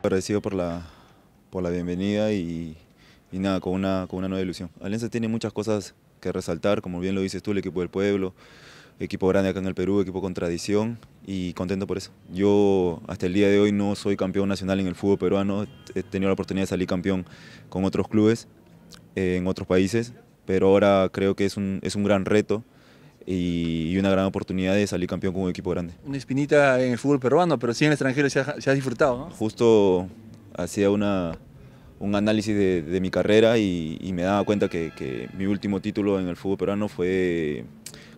Agradecido por la, bienvenida y, nada, con una, con una nueva ilusión. Alianza tiene muchas cosas que resaltar, como bien lo dices tú, el equipo del pueblo, equipo grande acá en el Perú, equipo con tradición y contento por eso. Yo hasta el día de hoy no soy campeón nacional en el fútbol peruano, he tenido la oportunidad de salir campeón con otros clubes eh, en otros países, pero ahora creo que es es un gran reto y, una gran oportunidad de salir campeón con un equipo grande. Una espinita en el fútbol peruano, pero sí en el extranjero se ha, disfrutado, ¿no? Justo hacía una, un análisis de, mi carrera y, me daba cuenta que, mi último título en el fútbol peruano fue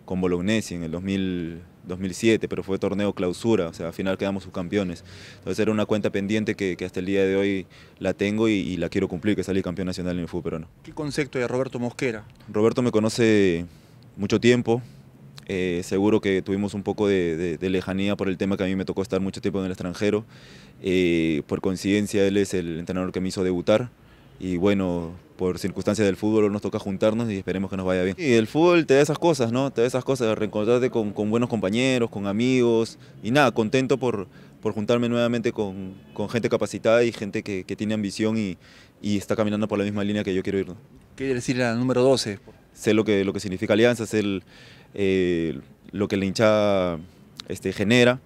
con Bolognesi en el 2007, pero fue torneo clausura, o sea, al final quedamos subcampeones. Entonces era una cuenta pendiente que, hasta el día de hoy la tengo y, la quiero cumplir, que salí campeón nacional en el fútbol peruano. ¿Qué concepto de Roberto Mosquera? Roberto me conoce mucho tiempo, eh, seguro que tuvimos un poco de, lejanía por el tema que a mí me tocó estar mucho tiempo en el extranjero. Eh, por coincidencia, él es el entrenador que me hizo debutar. Y bueno, por circunstancias del fútbol nos toca juntarnos y esperemos que nos vaya bien. Y el fútbol te da esas cosas, ¿no? Te da esas cosas, reencontrarte con, buenos compañeros, con amigos. Y nada, contento por, por juntarme nuevamente con, con, gente capacitada y gente que, tiene ambición y, está caminando por la misma línea que yo quiero ir. ¿Qué quiere decir la número 12? sé lo que, lo que significa Alianza, sé eh, lo que el hinchada este, genera.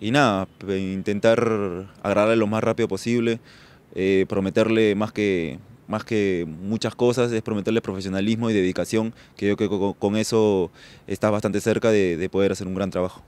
Y nada, intentar agradarle lo más rápido posible, eh, prometerle más que, más que muchas cosas, es prometerle profesionalismo y dedicación, que yo creo que con, eso estás bastante cerca de, poder hacer un gran trabajo.